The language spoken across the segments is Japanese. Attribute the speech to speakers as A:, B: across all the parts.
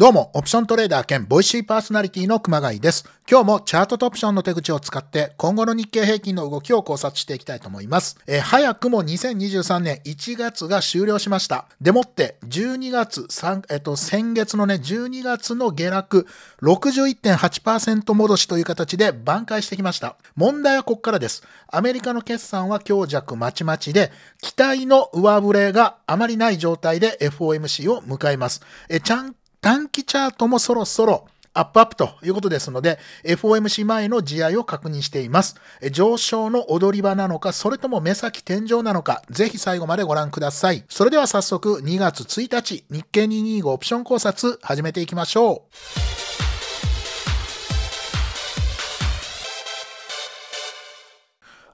A: どうも、オプショントレーダー兼ボイシーパーソナリティの熊谷です。今日もチャートとオプションの手口を使って今後の日経平均の動きを考察していきたいと思います。えー、早くも2023年1月が終了しました。でもって12月3、えっと、先月のね、12月の下落61.8%戻しという形で挽回してきました。問題はここからです。アメリカの決算は強弱まちまちで、期待の上振れがあまりない状態で FOMC を迎えます。えー、ちゃん短期チャートもそろそろアップアップということですので、FOMC 前の試合を確認しています。上昇の踊り場なのか、それとも目先天井なのか、ぜひ最後までご覧ください。それでは早速、2月1日、日経225オプション考察、始めていきましょう。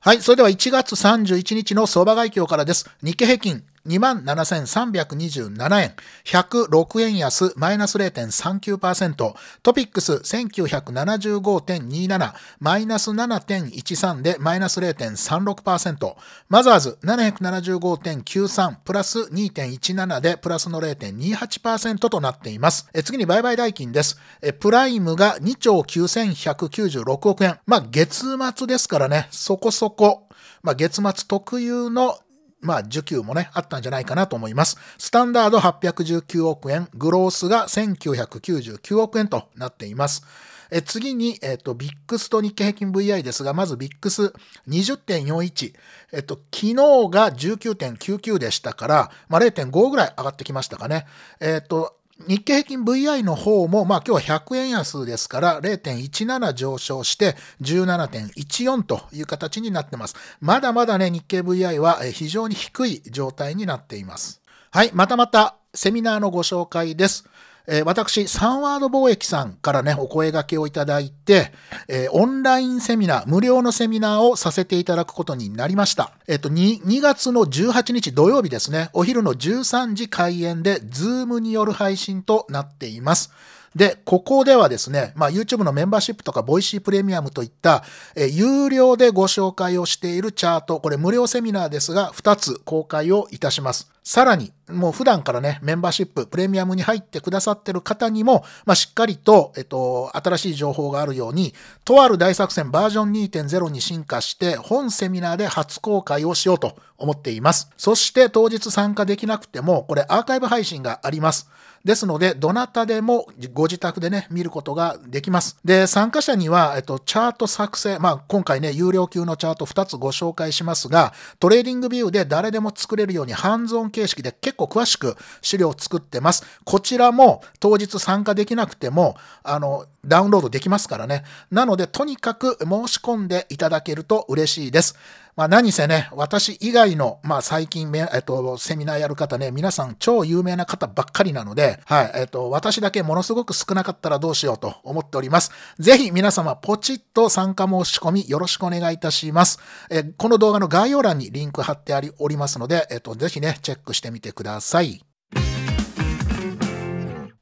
A: はい。それでは1月31日の相場概況からです。日経平均27,327円、106円安、マイナス0.39%、トピックス1975.27、マイナス7.13でマイナス0.36%、マザーズ775.93、プラス2.17でプラスの0.28%となっています。え次に売買代金です。えプライムが2兆9196億円。まあ、月末ですからね、そこそこまあ、月末特有のまあ、受給もね、あったんじゃないかなと思います。スタンダード819億円、グロースが1999億円となっています。え次に、えっ、と、ビックスと日経平均 VI ですが、まずビックス20.41。えっ、と、昨日が19.99でしたから、まあ、0.5ぐらい上がってきましたかね。えっ、と、日経平均 VI の方も、まあ今日は100円安ですから0.17上昇して17.14という形になってます。まだまだね、日経 VI は非常に低い状態になっています。はい、またまたセミナーのご紹介です。えー、私、サンワード貿易さんからね、お声掛けをいただいて、えー、オンラインセミナー、無料のセミナーをさせていただくことになりました。えっ、ー、と2、2月の18日土曜日ですね、お昼の13時開演で、ズームによる配信となっています。で、ここではですね、まあ、YouTube のメンバーシップとか、ボイシープレミアムといった、え有料でご紹介をしているチャート、これ無料セミナーですが、2つ公開をいたします。さらに、もう普段からね、メンバーシップ、プレミアムに入ってくださってる方にも、まあ、しっかりと、えっと、新しい情報があるように、とある大作戦バージョン2.0に進化して、本セミナーで初公開をしようと思っています。そして、当日参加できなくても、これアーカイブ配信があります。ですので、どなたでもご自宅でね、見ることができます。で、参加者には、えっと、チャート作成、まあ、今回ね、有料級のチャート2つご紹介しますが、トレーディングビューで誰でも作れるようにハンズオン形式で結構詳しく資料を作ってます。こちらも当日参加できなくても、あの、ダウンロードできますからね。なので、とにかく申し込んでいただけると嬉しいです。まあ何せね、私以外の、まあ最近えっと、セミナーやる方ね、皆さん超有名な方ばっかりなので、はい、えっと、私だけものすごく少なかったらどうしようと思っております。ぜひ皆様、ポチッと参加申し込みよろしくお願いいたします。えこの動画の概要欄にリンク貼ってありおりますので、えっと、ぜひね、チェックしてみてください。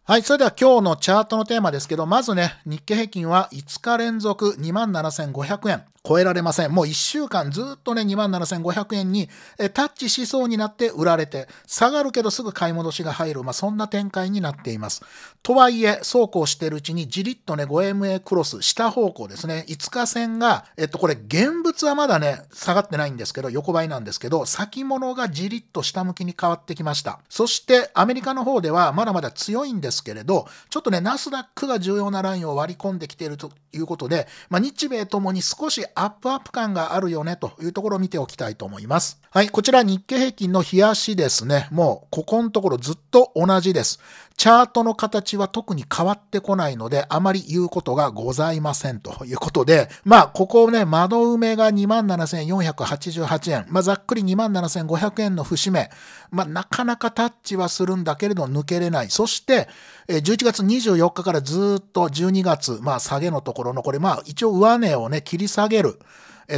A: はい。それでは今日のチャートのテーマですけど、まずね、日経平均は5日連続27,500円。超えられません。もう1週間ずっとね、27,500円にタッチしそうになって売られて、下がるけどすぐ買い戻しが入る、まあ、そんな展開になっています。とはいえ、そうこうしてるうちにじりっとね、5MA クロス、下方向ですね、5日線が、えっと、これ、現物はまだね、下がってないんですけど、横ばいなんですけど、先物がじりっと下向きに変わってきました。そして、アメリカの方ではまだまだ強いんですけれど、ちょっとね、ナスダックが重要なラインを割り込んできているということで、まあ、日米ともに少しアップアップ感があるよねというところを見ておきたいと思います。はい、こちら日経平均の冷やしですね。もうここのところずっと同じです。チャートの形は特に変わってこないので、あまり言うことがございませんということで、まあ、ここね、窓埋めが27,488円、まあ、ざっくり27,500円の節目、まあ、なかなかタッチはするんだけれど抜けれない。そして、11月24日からずっと12月、まあ、下げのところの、これ、まあ、一応上値をね、切り下げるる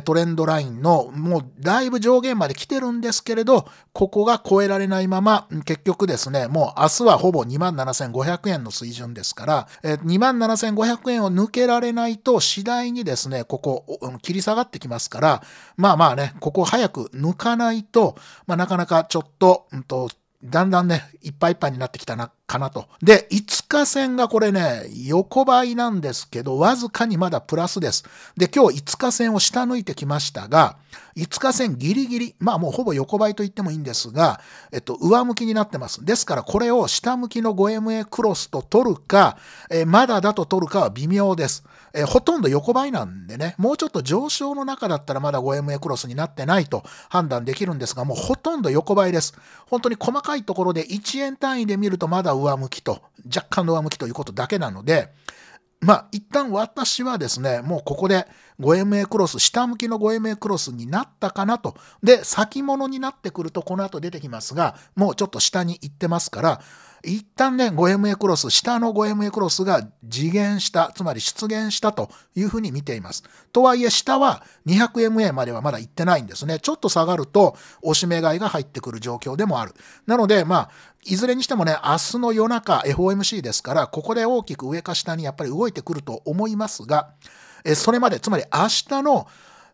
A: トレンドラインのもうだいぶ上限まで来てるんですけれど、ここが超えられないまま、結局ですね、もう明日はほぼ27,500円の水準ですから、27,500円を抜けられないと次第にですね、ここ切り下がってきますから、まあまあね、ここ早く抜かないと、まあなかなかちょっと、うんとだんだんね、いっぱいいっぱいになってきたな、かなと。で、5日線がこれね、横ばいなんですけど、わずかにまだプラスです。で、今日5日線を下抜いてきましたが、5日線ギリギリ、まあもうほぼ横ばいと言ってもいいんですが、えっと、上向きになってます。ですから、これを下向きの 5MA クロスと取るか、えー、まだだと取るかは微妙です。えー、ほとんど横ばいなんでね、もうちょっと上昇の中だったらまだ 5MA クロスになってないと判断できるんですが、もうほとんど横ばいです。本当に細かいところで1円単位で見るとまだ上向きと、若干の上向きということだけなので、まあ、一旦私はですね、もうここで 5MA クロス、下向きの 5MA クロスになったかなと。で、先物になってくると、この後出てきますが、もうちょっと下に行ってますから、一旦ね、5MA クロス、下の 5MA クロスが次元した、つまり出現したというふうに見ています。とはいえ、下は 200MA まではまだ行ってないんですね。ちょっと下がると、おしめ買いが入ってくる状況でもある。なので、まあ、いずれにしてもね、明日の夜中、FOMC ですから、ここで大きく上か下にやっぱり動いてくると思いますが、えそれまで、つまり明日の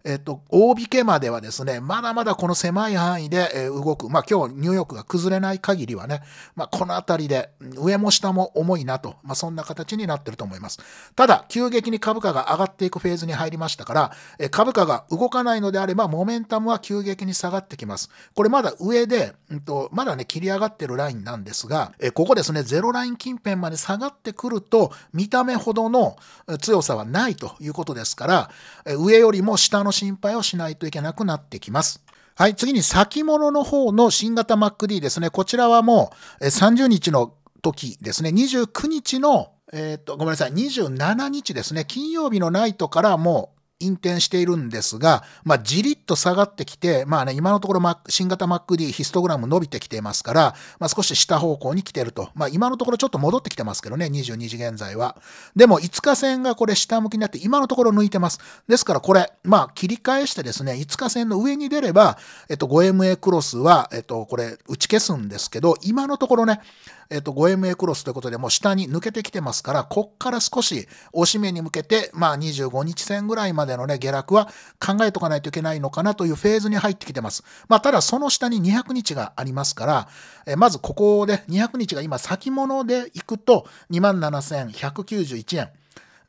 A: えっと、大引けまではですね、まだまだこの狭い範囲で、え動く。まあ、今日ニューヨークが崩れない限りはね、まあ、この辺りで上も下も重いなと、まあ、そんな形になってると思います。ただ、急激に株価が上がっていくフェーズに入りましたから、え株価が動かないのであれば、モメンタムは急激に下がってきます。これまだ上で、うんと、まだね、切り上がってるラインなんですが、えここですね、ゼロライン近辺まで下がってくると、見た目ほどの強さはないということですから、上よりも下の心配をしないといけなくなってきます。はい、次に先物の方の新型 MacD ですね。こちらはもう30日の時ですね、29日のえー、っと、ごめんなさい、27日ですね、金曜日のナイトからもう引転しているんですが、まあ、じりっと下がってきて、まあね、今のところ新型 MacD ヒストグラム伸びてきていますから、まあ、少し下方向に来てると。まあ、今のところちょっと戻ってきてますけどね、22時現在は。でも、5日線がこれ下向きになって、今のところ抜いてます。ですから、これ、まあ、切り返してですね、5日線の上に出れば、えっと、5MA クロスは、えっと、これ、打ち消すんですけど、今のところね、えっと、5MA クロスということで、もう下に抜けてきてますから、こっから少し、押し目に向けて、まあ、25日線ぐらいまでのね、下落は考えとかないといけないのかなというフェーズに入ってきてます。まあ、ただ、その下に200日がありますから、えまずここで200日が今、先物で行くと、27,191円。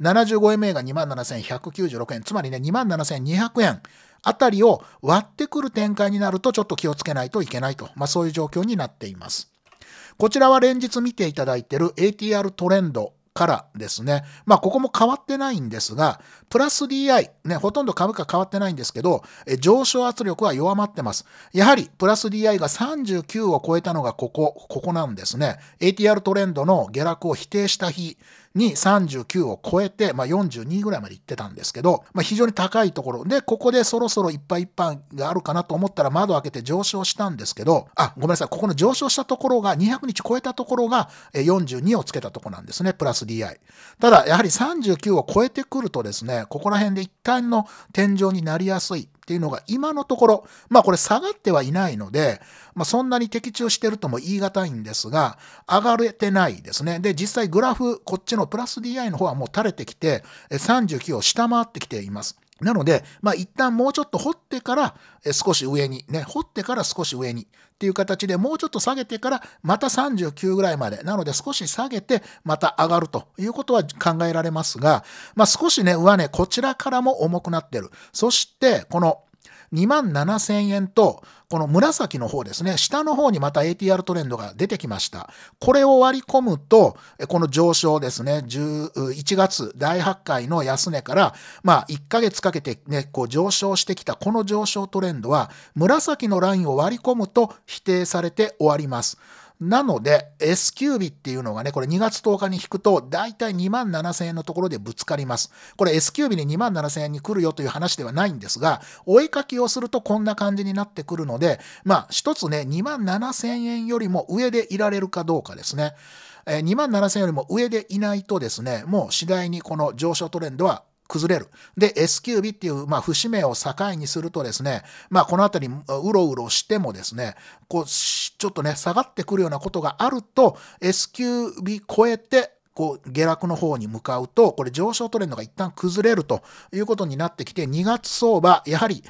A: 75MA が27,196円。つまりね、27,200円。あたりを割ってくる展開になるとちょっと気をつけないといけないと、まあ、そういう状況になっています。こちらは連日見ていただいている ATR トレンドからですね、まあ、ここも変わってないんですが、プラス DI、ね、ほとんど株価変わってないんですけど、上昇圧力は弱まってます。やはり、プラス DI が39を超えたのがここ、ここなんですね。ATR トレンドの下落を否定した日に39を超えて、まあ、42ぐらいまで行ってたんですけど、まあ、非常に高いところで、ここでそろそろいっぱいいっぱいがあるかなと思ったら窓開けて上昇したんですけど、あ、ごめんなさい、ここの上昇したところが、200日超えたところが42をつけたところなんですね、プラス DI。ただ、やはり39を超えてくるとですね、ここら辺で一旦の天井になりやすい。っていうのが今のところ、まあこれ下がってはいないので、まあそんなに的中してるとも言い難いんですが、上がれてないですね。で、実際グラフ、こっちのプラス DI の方はもう垂れてきて、39を下回ってきています。なので、まあ一旦もうちょっと掘ってから、え少し上に、ね、掘ってから少し上にっていう形でもうちょっと下げてからまた39ぐらいまで。なので少し下げてまた上がるということは考えられますが、まあ少しね、上値、ね、こちらからも重くなってる。そして、この2万7000円と、この紫の方ですね、下の方にまた ATR トレンドが出てきました。これを割り込むと、この上昇ですね、11月大発会の安値から、まあ1ヶ月かけてね、こう上昇してきたこの上昇トレンドは、紫のラインを割り込むと否定されて終わります。なので、S 級日っていうのがね、これ2月10日に引くと、だいたい2万7000円のところでぶつかります。これ S 級日に2万7000円に来るよという話ではないんですが、お絵かきをするとこんな感じになってくるので、まあ、一つね、2万7000円よりも上でいられるかどうかですね。えー、2万7000円よりも上でいないとですね、もう次第にこの上昇トレンドは崩れる。で、S q 日っていう、まあ、節目を境にするとですね、まあ、この辺り、うろうろしてもですね、こう、ちょっとね、下がってくるようなことがあると、S q 日超えて、こう、下落の方に向かうと、これ上昇トレンドが一旦崩れるということになってきて、2月相場、やはり、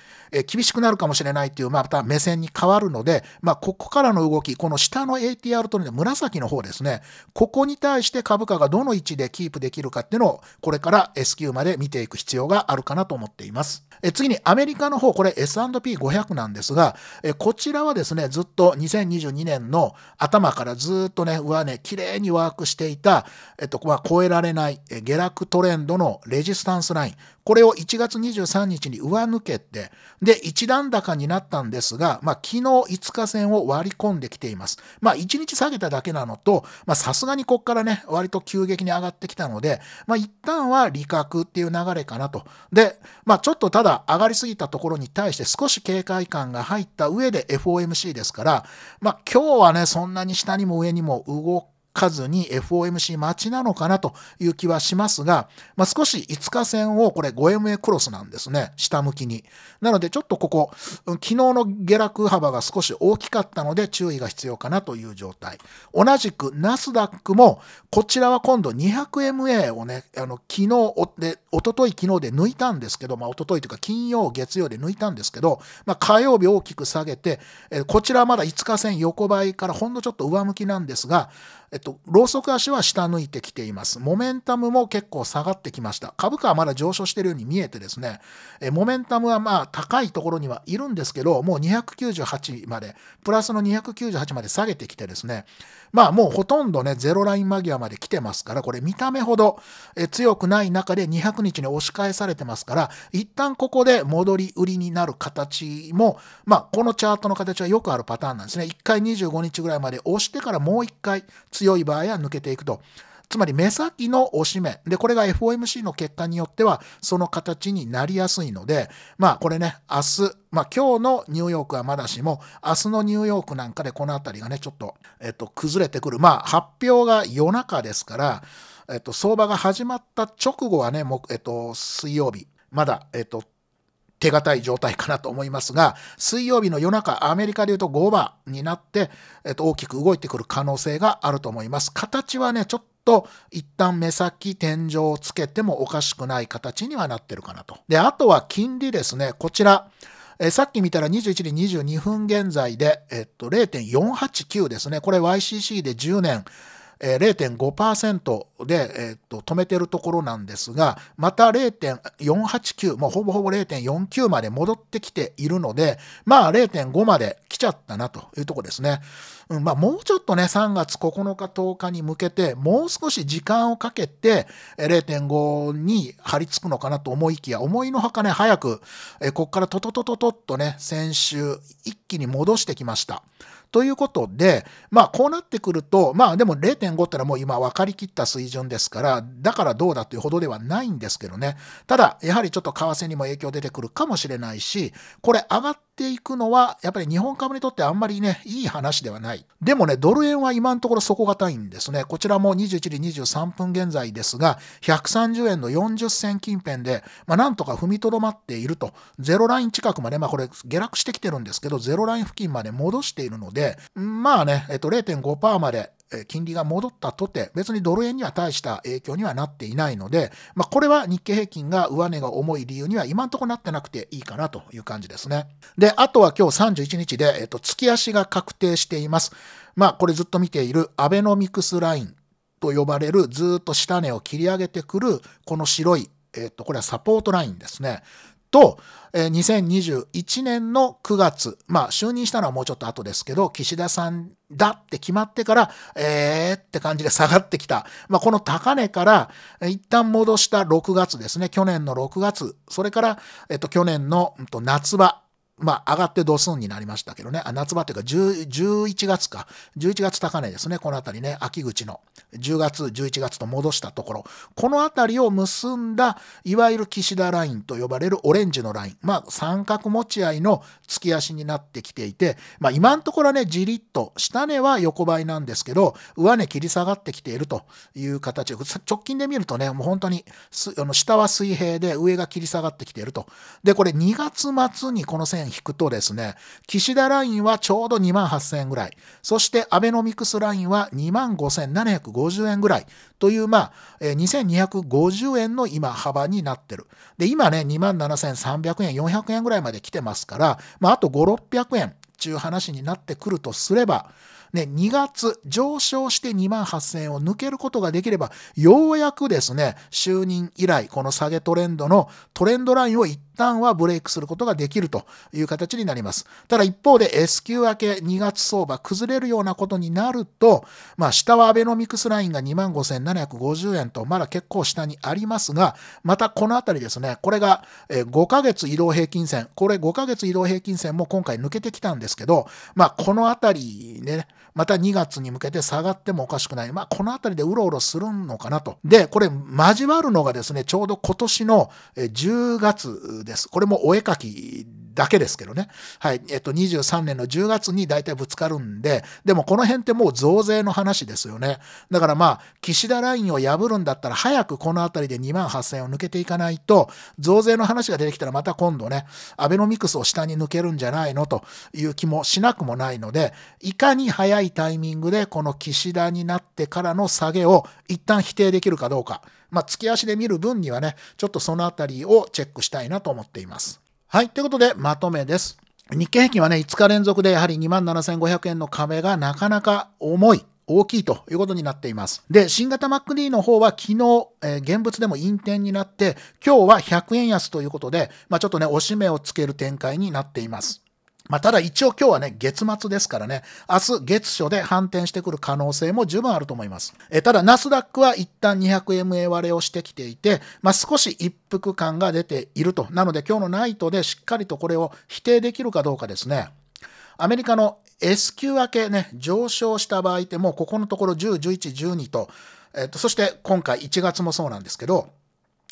A: 厳しくなるかもしれないという、また目線に変わるので、まあ、ここからの動き、この下の ATR トレンド、紫の方ですね、ここに対して株価がどの位置でキープできるかっていうのを、これから S q まで見ていく必要があるかなと思っています。え次にアメリカの方、これ S&P500 なんですが、えこちらはですね、ずっと2022年の頭からずっとね、上値、ね、綺麗にワークしていた、えっと、は超えられない、え下落トレンドのレジスタンスライン。これを1月23日に上抜けて、で、一段高になったんですが、まあ、昨日5日線を割り込んできています。まあ、1日下げただけなのと、まあ、さすがにここからね、割と急激に上がってきたので、まあ、一旦は利確っていう流れかなと。で、まあ、ちょっとただ上がりすぎたところに対して少し警戒感が入った上で FOMC ですから、まあ、今日はね、そんなに下にも上にも動数に FOMC 待ちなのかなという気はしますが、まあ、少し5日線をこれ 5MA クロスなんですね。下向きに。なのでちょっとここ、昨日の下落幅が少し大きかったので注意が必要かなという状態。同じくナスダックも、こちらは今度 200MA をね、あの、昨日で、おととい昨日で抜いたんですけど、まあ、おとといというか金曜、月曜で抜いたんですけど、まあ、火曜日大きく下げて、こちらはまだ5日線横ばいからほんのちょっと上向きなんですが、えっと、ローソク足は下抜いてきています。モメンタムも結構下がってきました。株価はまだ上昇しているように見えてですね、えモメンタムはまあ高いところにはいるんですけど、もう298まで、プラスの298まで下げてきてですね、まあもうほとんどね、ゼロライン間際まで来てますから、これ見た目ほどえ強くない中で200日に押し返されてますから、一旦ここで戻り売りになる形も、まあこのチャートの形はよくあるパターンなんですね。1回25日ぐらいまで押してからもう1回強強い場合は抜けていくと。つまり目先の押し目。で、これが FOMC の結果によっては、その形になりやすいので、まあこれね、明日、まあ今日のニューヨークはまだしも、明日のニューヨークなんかでこの辺りがね、ちょっと、えっと、崩れてくる。まあ発表が夜中ですから、えっと、相場が始まった直後はね、もう、えっと、水曜日、まだ、えっと、手堅い状態かなと思いますが、水曜日の夜中、アメリカでいうと5番になって、えっと、大きく動いてくる可能性があると思います。形はね、ちょっと一旦目先天井をつけてもおかしくない形にはなってるかなと。で、あとは金利ですね。こちら。えさっき見たら21時22分現在で、えっと、0.489ですね。これ YCC で10年、0.5%で、えー、と止めてるところなんですが、また0.489、もうほぼほぼ0.49まで戻ってきているので、まあ0.5まで来ちゃったなというところですね。うん、まあもうちょっとね、3月9日10日に向けて、もう少し時間をかけて、0.5に張り付くのかなと思いきや、思いのほかね、早く、えー、ここからトトトトトっとね、先週一気に戻してきました。ということで、まあ、こうなってくると、まあ、でも0.5ってのはもう今分かりきった水準ですから、だからどうだというほどではないんですけどね。ただ、やはりちょっと為替にも影響出てくるかもしれないし、これ上がってっていくのは、やっぱり日本株にとってあんまりね、いい話ではない。でもね、ドル円は今のところ底堅いんですね。こちらも21時23分現在ですが、130円の40銭近辺で、まあ、なんとか踏みとどまっていると、ゼロライン近くまで、まあこれ下落してきてるんですけど、ゼロライン付近まで戻しているので、まあね、えっと0.5%まで金利が戻ったとて、別にドル円には大した影響にはなっていないので、まあ、これは日経平均が上値が重い理由には今のところなってなくていいかなという感じですね。で、あとは今日31日で、えっと、月足が確定しています。まあ、これずっと見ているアベノミクスラインと呼ばれるずっと下値を切り上げてくるこの白いえっと、これはサポートラインですね。と、え2021年の9月、まあ、就任したのはもうちょっと後ですけど、岸田さんだって決まってから、えーって感じで下がってきた。まあ、この高値から、一旦戻した6月ですね、去年の6月、それから、えっと、去年の、うん、と夏場、まあ、上がってドスンになりましたけどね。夏場というか、11月か。11月高値ですね。このあたりね。秋口の10月、11月と戻したところ。このあたりを結んだ、いわゆる岸田ラインと呼ばれるオレンジのライン。まあ、三角持ち合いの月足になってきていて、まあ、今のところね、じりっと、下値は横ばいなんですけど、上値切り下がってきているという形で、直近で見るとね、もう本当に、あの下は水平で上が切り下がってきていると。で、これ2月末にこの線引くとですね、岸田ラインはちょうど2万8000円ぐらい、そしてアベノミクスラインは2万5750円ぐらいという、まあ、2250円の今幅になってる。で、今ね、2万7300円、400円ぐらいまで来てますから、まあ、あと5、600円ちゅう話になってくるとすれば、ね、2月上昇して2万8000円を抜けることができれば、ようやくですね、就任以来、この下げトレンドのトレンドラインを一旦はブレイクすることができるという形になります。ただ一方で S q 明け2月相場崩れるようなことになると、まあ、下はアベノミクスラインが25,750円とまだ結構下にありますが、またこのあたりですね、これが5ヶ月移動平均線、これ5ヶ月移動平均線も今回抜けてきたんですけど、まあ、このあたりね、また2月に向けて下がってもおかしくない。まあ、このあたりでうろうろするのかなと。で、これ交わるのがですね、ちょうど今年の10月です。これもお絵描きだけですけどね。はい。えっと、23年の10月に大体ぶつかるんで、でもこの辺ってもう増税の話ですよね。だからまあ、岸田ラインを破るんだったら、早くこの辺りで2万8000円を抜けていかないと、増税の話が出てきたらまた今度ね、アベノミクスを下に抜けるんじゃないのという気もしなくもないので、いかに早いタイミングでこの岸田になってからの下げを一旦否定できるかどうか。まあ、月足で見る分にはね、ちょっとそのあたりをチェックしたいなと思っています。はい。ということで、まとめです。日経平均はね、5日連続でやはり27,500円の壁がなかなか重い。大きいということになっています。で、新型 MacD の方は昨日、えー、現物でも陰転になって、今日は100円安ということで、まあ、ちょっとね、押しめをつける展開になっています。まあ、ただ一応今日はね、月末ですからね、明日月初で反転してくる可能性も十分あると思います。えただ、ナスダックは一旦 200MA 割れをしてきていて、まあ、少し一服感が出ていると。なので今日のナイトでしっかりとこれを否定できるかどうかですね。アメリカの S q 明けね、上昇した場合ってもうここのところ10、11、12と、えっと、そして今回1月もそうなんですけど、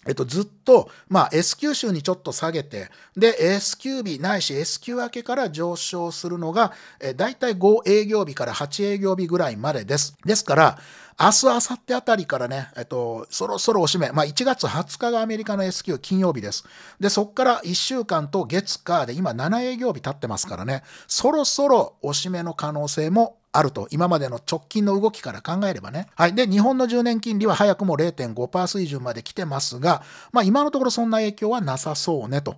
A: えっと、ずっと、まあ、S q 週にちょっと下げて、で、S q 日ないし S q 明けから上昇するのが、えだいたい5営業日から8営業日ぐらいまでです。ですから、明日、明後日あたりからね、えっと、そろそろおしめ、まあ、1月20日がアメリカの S q 金曜日です。で、そこから1週間と月火で今7営業日経ってますからね、そろそろおしめの可能性もあると、今までの直近の動きから考えればね。はい。で、日本の10年金利は早くも0.5%水準まで来てますが、まあ今のところそんな影響はなさそうねと。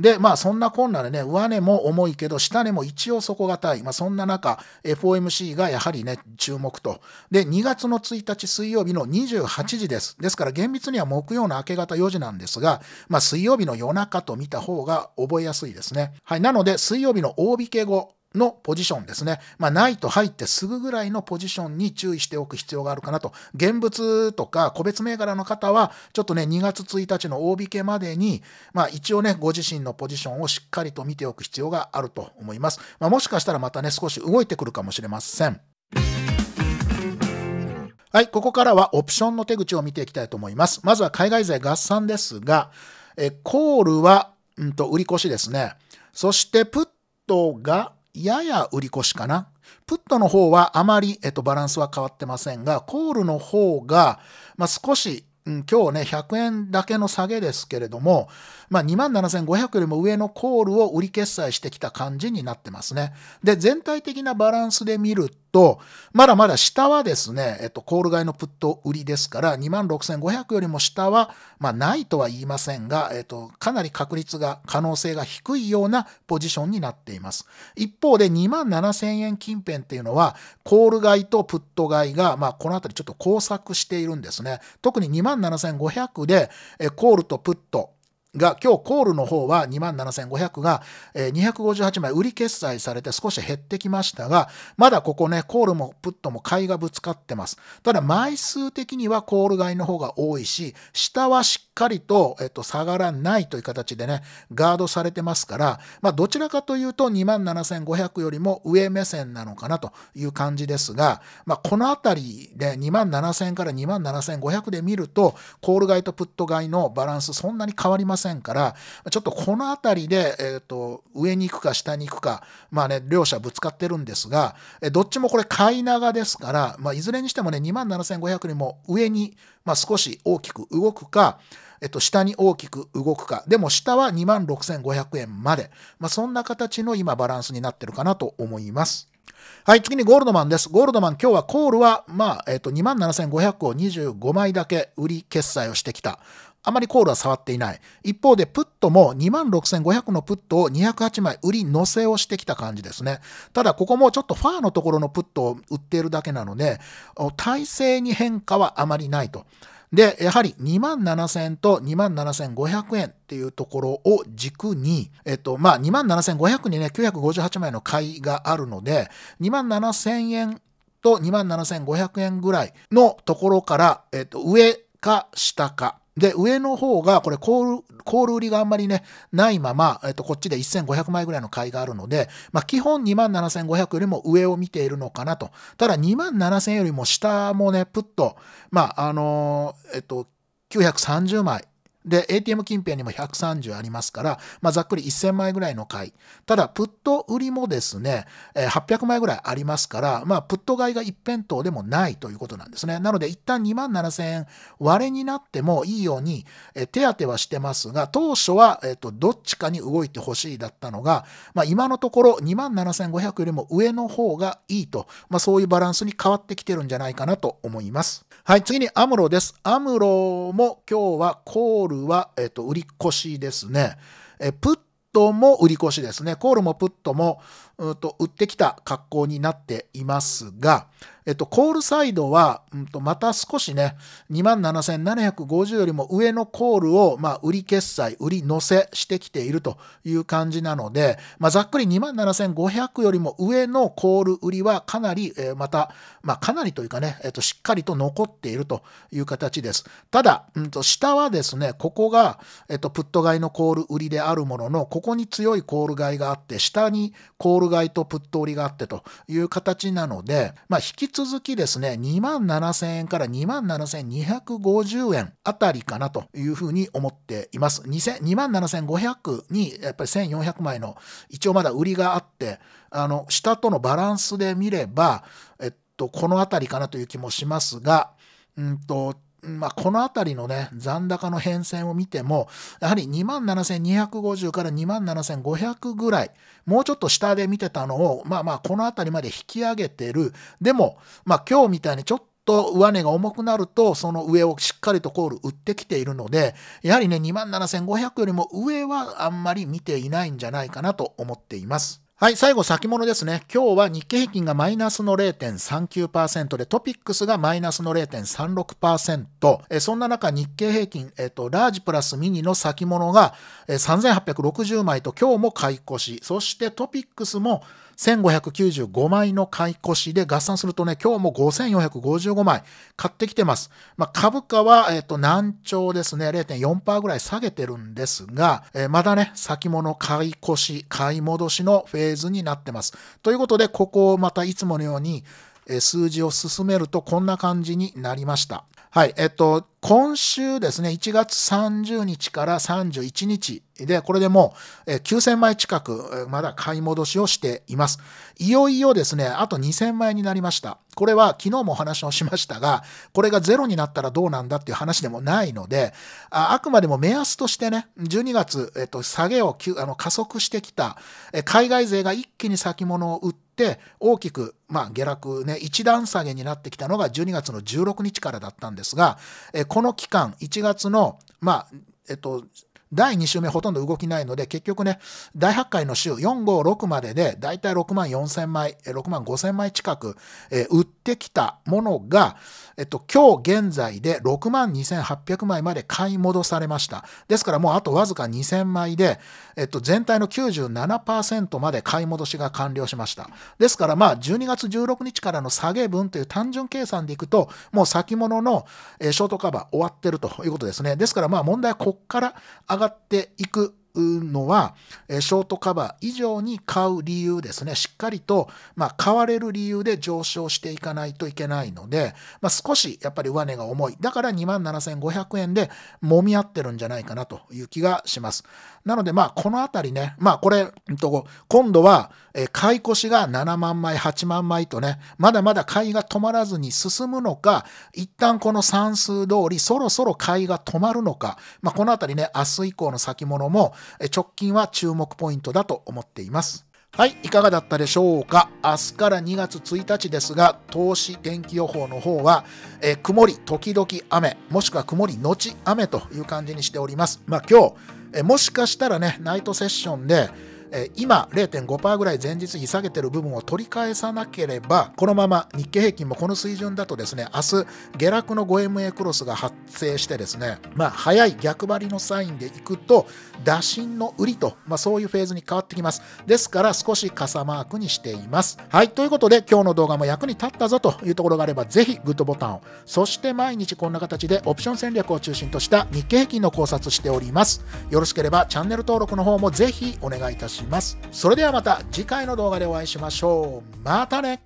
A: で、まあそんな困難でね、上値も重いけど、下値も一応底堅い。まあそんな中、FOMC がやはりね、注目と。で、2月の1日水曜日の28時です。ですから厳密には木曜の明け方4時なんですが、まあ水曜日の夜中と見た方が覚えやすいですね。はい。なので、水曜日の大引け後、のポジションですね。まあ、ないと入ってすぐぐらいのポジションに注意しておく必要があるかなと。現物とか個別銘柄の方は、ちょっとね、2月1日の大引けまでに、まあ、一応ね、ご自身のポジションをしっかりと見ておく必要があると思います。まあ、もしかしたらまたね、少し動いてくるかもしれません。はい、ここからはオプションの手口を見ていきたいと思います。まずは海外勢合算ですが、えコールは、うんと、売り越しですね。そして、プットが、やや売り越しかな。プットの方はあまり、えっと、バランスは変わってませんが、コールの方が、まあ、少し、うん、今日ね、100円だけの下げですけれども、まあ、27,500よりも上のコールを売り決済してきた感じになってますね。で、全体的なバランスで見ると、まだまだ下はですね、えっと、コール買いのプット売りですから、26,500よりも下は、まあ、ないとは言いませんが、えっと、かなり確率が、可能性が低いようなポジションになっています。一方で、27,000円近辺っていうのは、コール買いとプット買いが、まあ、このあたりちょっと交錯しているんですね。特に27,500で、えコールとプット、が今日コールの方は27,500が、えー、258枚売り決済されて少し減ってきましたが、まだここね、コールもプットも買いがぶつかってます。ただ枚数的にはコール買いの方が多いし、下はしっかりと、えっと、下がらないという形でね、ガードされてますから、まあどちらかというと27,500よりも上目線なのかなという感じですが、まあこのあたりで27,000から27,500で見ると、コール買いとプット買いのバランスそんなに変わりません。せんから、ちょっとこのあたりで、えー、と、上に行くか下に行くか、まあね、両者ぶつかってるんですが、どっちもこれ買い長ですから、まあ、いずれにしてもね、27,500にも上に、まあ、少し大きく動くか、えっと、下に大きく動くか。でも下は26,500円まで。まあ、そんな形の今バランスになってるかなと思います。はい、次にゴールドマンです。ゴールドマン、今日はコールは、まあ、えっ、ー、と、27,500を25枚だけ売り決済をしてきた。あまりコールは触っていない。一方で、プットも26,500のプットを208枚売り乗せをしてきた感じですね。ただ、ここもちょっとファーのところのプットを売っているだけなので、体勢に変化はあまりないと。で、やはり2万7000と2万7500円っていうところを軸に、えっと、まあ、2万7500にね、958枚の買いがあるので、2万7000円と2万7500円ぐらいのところから、えっと、上か下か、で、上の方が、これ、コール、コール売りがあんまりね、ないまま、えっと、こっちで1500枚ぐらいの買いがあるので、まあ、基本27,500よりも上を見ているのかなと。ただ、27,000よりも下もね、プッと、まあ、あのー、えっと、930枚で、ATM 近辺にも130ありますから、まあ、ざっくり1000枚ぐらいの買い。ただ、プット売りもですね、800枚ぐらいありますから、まあ、プット買いが一辺倒でもないということなんですね。なので、一旦2万7000円割れになってもいいように、手当てはしてますが、当初は、えっと、どっちかに動いてほしいだったのが、まあ、今のところ2万7500よりも上の方がいいと、まあ、そういうバランスに変わってきてるんじゃないかなと思います。はい、次にアムロです。アムロも今日はコールルは、えっと、売り越しですね。えプットも売り越しですね。コールもプットも、うんと、売ってきた格好になっていますが、えっと、コールサイドは、うん、とまた少しね、27,750よりも上のコールを、まあ、売り決済、売り乗せしてきているという感じなので、まあ、ざっくり27,500よりも上のコール売りはかなり、えー、また、まあ、かなりというかね、えっと、しっかりと残っているという形です。ただ、うん、と下はですね、ここが、えっと、プット買いのコール売りであるものの、ここに強いコール買いがあって、下にコール買いとプット売りがあってという形なので、まあ、引き続きですね、2万7000円から2万7250円あたりかなというふうに思っています。2万7500にやっぱり1400枚の一応まだ売りがあって、あの、下とのバランスで見れば、えっと、このあたりかなという気もしますが、うんと、まあ、この辺りのね、残高の変遷を見ても、やはり27,250から27,500ぐらい、もうちょっと下で見てたのを、まあまあ、この辺りまで引き上げてる。でも、まあ今日みたいにちょっとと上値が重くなると、その上をしっかりとコール売ってきているので、やはりね、27,500よりも上はあんまり見ていないんじゃないかなと思っています。はい、最後先物ですね。今日は日経平均がマイナスの0.39%で、トピックスがマイナスの0.36%。えそんな中、日経平均、えっ、と、ラージプラスミニの先物が、え3860枚と今日も買い越し。そしてトピックスも1595枚の買い越しで合算するとね、今日も5455枚買ってきてます。まあ、株価は、えっ、と、難聴ですね、0.4%ぐらい下げてるんですが、えー、まだね、先物買い越し、買い戻しのフェーズになってます。ということで、ここをまたいつものように、数字を進めるとこんな感じになりました。はい、えっと、今週ですね、1月30日から31日で、これでもう9000枚近く、まだ買い戻しをしています。いよいよですね、あと2000枚になりました。これは昨日もお話をしましたが、これがゼロになったらどうなんだっていう話でもないので、あくまでも目安としてね、12月、えっと、下げをあの加速してきた、海外勢が一気に先物を売って、して大きく、まあ、下落ね一段下げになってきたのが12月の16日からだったんですが、えこの期間1月のまあえっと第2週目ほとんど動きないので、結局ね、第8回の週4、5、6までで、だいたい6万4千枚、6万5千枚近く、えー、売ってきたものが、えっと、今日現在で6万2800枚まで買い戻されました。ですからもうあとわずか2000枚で、えっと、全体の97%まで買い戻しが完了しました。ですからまあ、12月16日からの下げ分という単純計算でいくと、もう先物の、ショートカバー終わってるということですね。ですからまあ、問題はこっから上ががっていくのは、ショートカバー以上に買う理由ですね。しっかりと、まあ、買われる理由で上昇していかないといけないので、まあ、少しやっぱり上値が重い。だから27,500円で揉み合ってるんじゃないかなという気がします。なので、まあ、このあたりね、まあ、これ、今度は、買い越しが7万枚、8万枚とね、まだまだ買いが止まらずに進むのか、一旦この算数通り、そろそろ買いが止まるのか、まあ、このあたりね、明日以降の先物も、え直近は注目ポイントだと思っています。はい、いかがだったでしょうか。明日から2月1日ですが、投資天気予報の方は、えー、曇り時々雨、もしくは曇り後雨という感じにしております。まあ今日、えー、もしかしたらね、ナイトセッションで、え今0.5%ぐらい前日比下げてる部分を取り返さなければ、このまま日経平均もこの水準だとですね、明日下落の 5MA クロスが発生してですね、まあ、早い逆張りのサインでいくと、打診の売りと、まあ、そういうフェーズに変わってきます。ですから少し傘マークにしています。はい、ということで今日の動画も役に立ったぞというところがあれば、ぜひグッドボタンを、そして毎日こんな形でオプション戦略を中心とした日経平均の考察しております。よろしければチャンネル登録の方もぜひお願いいたします。しますそれではまた次回の動画でお会いしましょうまたね